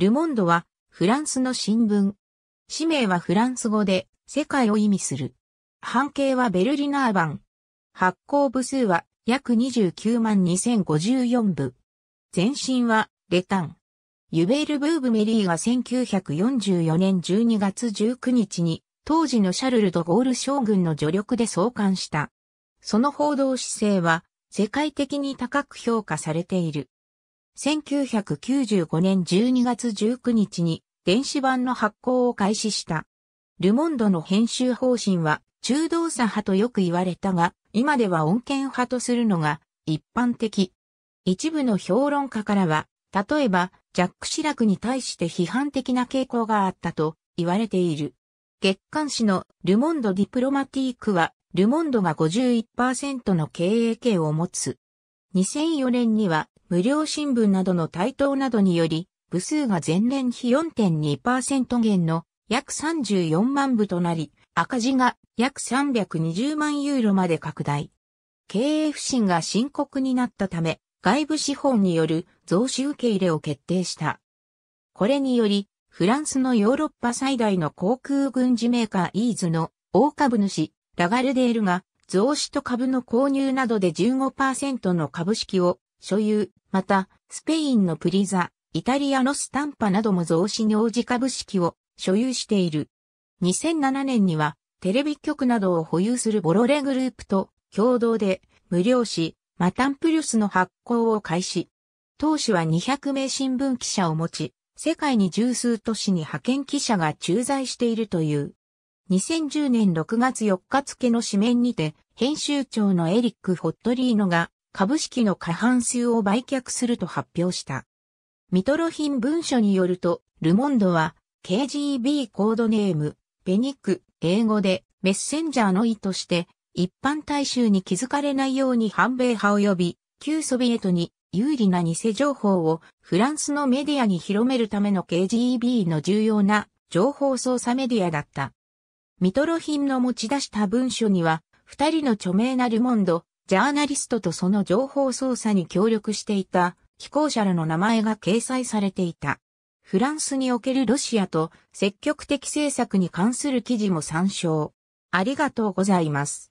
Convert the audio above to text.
ルモンドは、フランスの新聞。氏名はフランス語で、世界を意味する。半径はベルリナー版。発行部数は、約29万2054部。前身は、レタン。ユベール・ブーブメリーが1944年12月19日に、当時のシャルル・ド・ゴール将軍の助力で創刊した。その報道姿勢は、世界的に高く評価されている。1995年12月19日に電子版の発行を開始した。ルモンドの編集方針は中道左派とよく言われたが、今では穏健派とするのが一般的。一部の評論家からは、例えば、ジャック・シラクに対して批判的な傾向があったと言われている。月刊誌のルモンド・ディプロマティークは、ルモンドが51%の経営権を持つ。2004年には無料新聞などの台頭などにより、部数が前年比4.2%減の約34万部となり、赤字が約320万ユーロまで拡大。経営不振が深刻になったため、外部資本による増資受け入れを決定した。これにより、フランスのヨーロッパ最大の航空軍事メーカーイーズの大株主、ラガルデールが、増資と株の購入などで15%の株式を所有、また、スペインのプリザ、イタリアのスタンパなども増資に応じ株式を所有している。2007年には、テレビ局などを保有するボロレグループと共同で無料紙マタンプリュスの発行を開始。当時は200名新聞記者を持ち、世界に十数都市に派遣記者が駐在しているという。2010年6月4日付の紙面にて、編集長のエリック・ホットリーノが株式の過半数を売却すると発表した。ミトロ品文書によると、ルモンドは KGB コードネーム、ペニック、英語でメッセンジャーの意として、一般大衆に気づかれないように反米派及び、旧ソビエトに有利な偽情報をフランスのメディアに広めるための KGB の重要な情報操作メディアだった。ミトロ品の持ち出した文書には、二人の著名なルモンド、ジャーナリストとその情報操作に協力していた寄稿者らの名前が掲載されていた。フランスにおけるロシアと積極的政策に関する記事も参照。ありがとうございます。